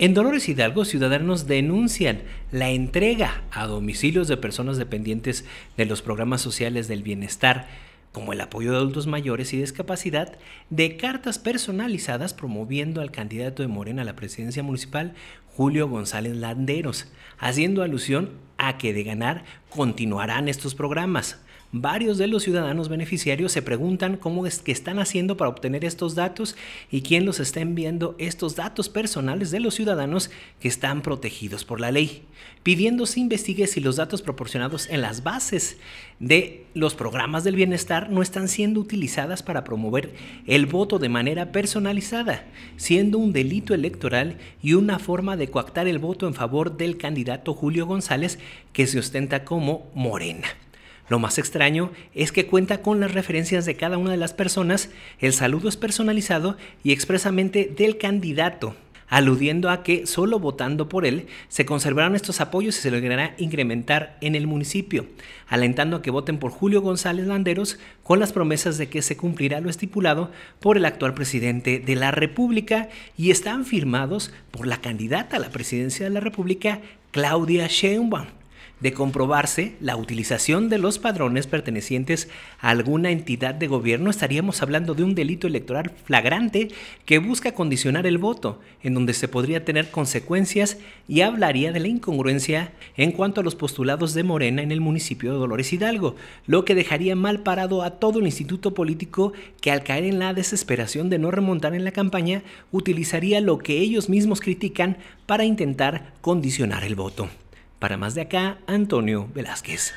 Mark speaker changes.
Speaker 1: En Dolores Hidalgo, ciudadanos denuncian la entrega a domicilios de personas dependientes de los programas sociales del bienestar, como el apoyo de adultos mayores y discapacidad, de cartas personalizadas promoviendo al candidato de Morena a la presidencia municipal, Julio González Landeros, haciendo alusión a que de ganar continuarán estos programas. Varios de los ciudadanos beneficiarios se preguntan cómo es que están haciendo para obtener estos datos y quién los está enviando estos datos personales de los ciudadanos que están protegidos por la ley, pidiendo se investigue si los datos proporcionados en las bases de los programas del bienestar no están siendo utilizadas para promover el voto de manera personalizada, siendo un delito electoral y una forma de coactar el voto en favor del candidato Julio González que se ostenta como morena. Lo más extraño es que cuenta con las referencias de cada una de las personas, el saludo es personalizado y expresamente del candidato, aludiendo a que solo votando por él se conservarán estos apoyos y se logrará incrementar en el municipio, alentando a que voten por Julio González Landeros con las promesas de que se cumplirá lo estipulado por el actual presidente de la República y están firmados por la candidata a la presidencia de la República, Claudia Sheinbaum de comprobarse la utilización de los padrones pertenecientes a alguna entidad de gobierno, estaríamos hablando de un delito electoral flagrante que busca condicionar el voto, en donde se podría tener consecuencias y hablaría de la incongruencia en cuanto a los postulados de Morena en el municipio de Dolores Hidalgo, lo que dejaría mal parado a todo el instituto político que al caer en la desesperación de no remontar en la campaña, utilizaría lo que ellos mismos critican para intentar condicionar el voto. Para más de acá, Antonio Velázquez.